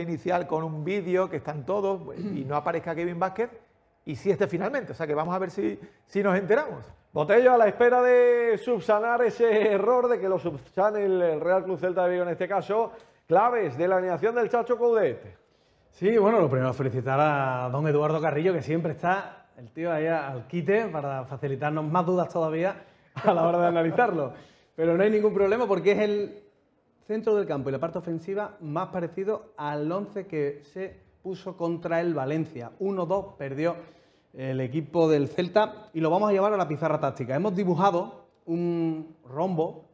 inicial con un vídeo que están todos pues, y no aparezca Kevin Vázquez y si este finalmente. O sea que vamos a ver si, si nos enteramos. Botello a la espera de subsanar ese error de que lo subsane el Real Club Celta de Vigo en este caso. Claves de la alineación del Chacho Coudet. Sí, bueno, lo primero felicitar a don Eduardo Carrillo que siempre está el tío ahí al quite para facilitarnos más dudas todavía a la hora de analizarlo. Pero no hay ningún problema porque es el centro del campo y la parte ofensiva más parecido al 11 que se puso contra el Valencia. 1-2 perdió el equipo del Celta y lo vamos a llevar a la pizarra táctica. Hemos dibujado un rombo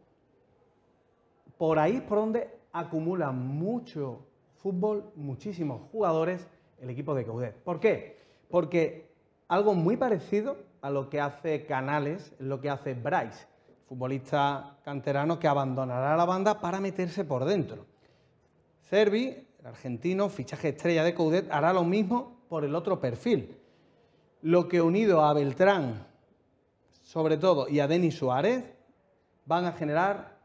por ahí por donde acumula mucho fútbol, muchísimos jugadores el equipo de Coudet. ¿Por qué? Porque algo muy parecido a lo que hace Canales, lo que hace Bryce futbolista canterano que abandonará la banda para meterse por dentro. Servi, el argentino, fichaje estrella de Coudet, hará lo mismo por el otro perfil. Lo que unido a Beltrán, sobre todo, y a Denis Suárez, van a generar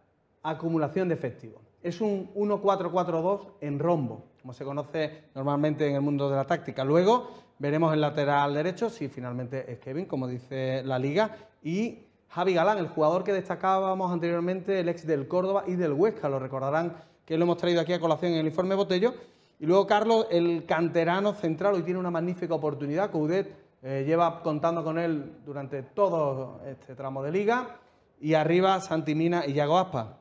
acumulación de efectivo. Es un 1-4-4-2 en rombo, como se conoce normalmente en el mundo de la táctica. Luego veremos el lateral derecho si finalmente es Kevin, como dice la liga, y Javi Galán, el jugador que destacábamos anteriormente, el ex del Córdoba y del Huesca, lo recordarán que lo hemos traído aquí a colación en el informe Botello. Y luego Carlos, el canterano central, hoy tiene una magnífica oportunidad. Coudet eh, lleva contando con él durante todo este tramo de liga. Y arriba Santimina y Yago Aspa.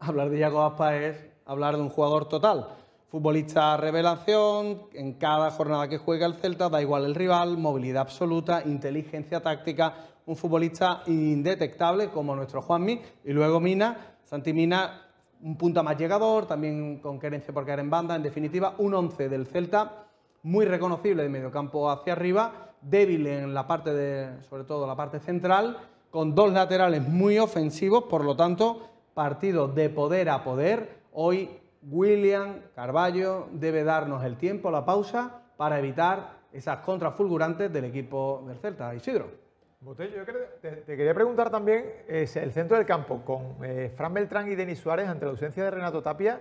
Hablar de Yago Aspa es hablar de un jugador total. Futbolista revelación, en cada jornada que juega el Celta da igual el rival, movilidad absoluta, inteligencia táctica, un futbolista indetectable como nuestro Juanmi y luego Mina, Santi Mina un punta más llegador, también con querencia por caer en banda, en definitiva un 11 del Celta muy reconocible de mediocampo hacia arriba, débil en la parte de sobre todo la parte central, con dos laterales muy ofensivos, por lo tanto, partido de poder a poder. Hoy William Carballo debe darnos el tiempo, la pausa para evitar esas contras fulgurantes del equipo del Celta. Isidro. Botello, yo te, quería preguntar también, eh, el centro del campo con eh, Fran Beltrán y Denis Suárez ante la ausencia de Renato Tapia,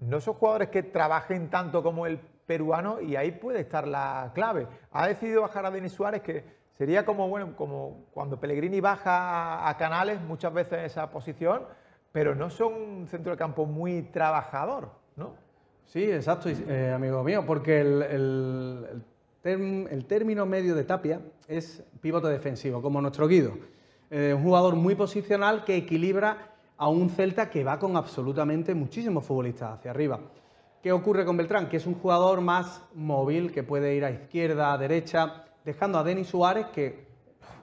no son jugadores que trabajen tanto como el peruano y ahí puede estar la clave. Ha decidido bajar a Denis Suárez que sería como, bueno, como cuando Pellegrini baja a Canales muchas veces en esa posición, pero no son un centro del campo muy trabajador, ¿no? Sí, exacto, eh, amigo mío, porque el el término medio de Tapia es pivote defensivo, como nuestro Guido. Eh, un jugador muy posicional que equilibra a un Celta que va con absolutamente muchísimos futbolistas hacia arriba. ¿Qué ocurre con Beltrán? Que es un jugador más móvil, que puede ir a izquierda, a derecha, dejando a Denis Suárez, que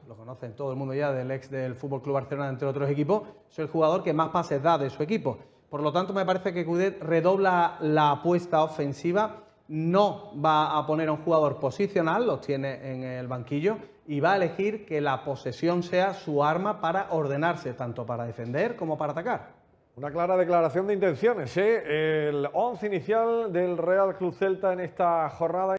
lo conocen todo el mundo ya del ex del Fútbol Club Barcelona, entre otros equipos, es el jugador que más pases da de su equipo. Por lo tanto, me parece que Cudet redobla la apuesta ofensiva no va a poner a un jugador posicional, los tiene en el banquillo, y va a elegir que la posesión sea su arma para ordenarse, tanto para defender como para atacar. Una clara declaración de intenciones, ¿eh? El 11 inicial del Real Club Celta en esta jornada.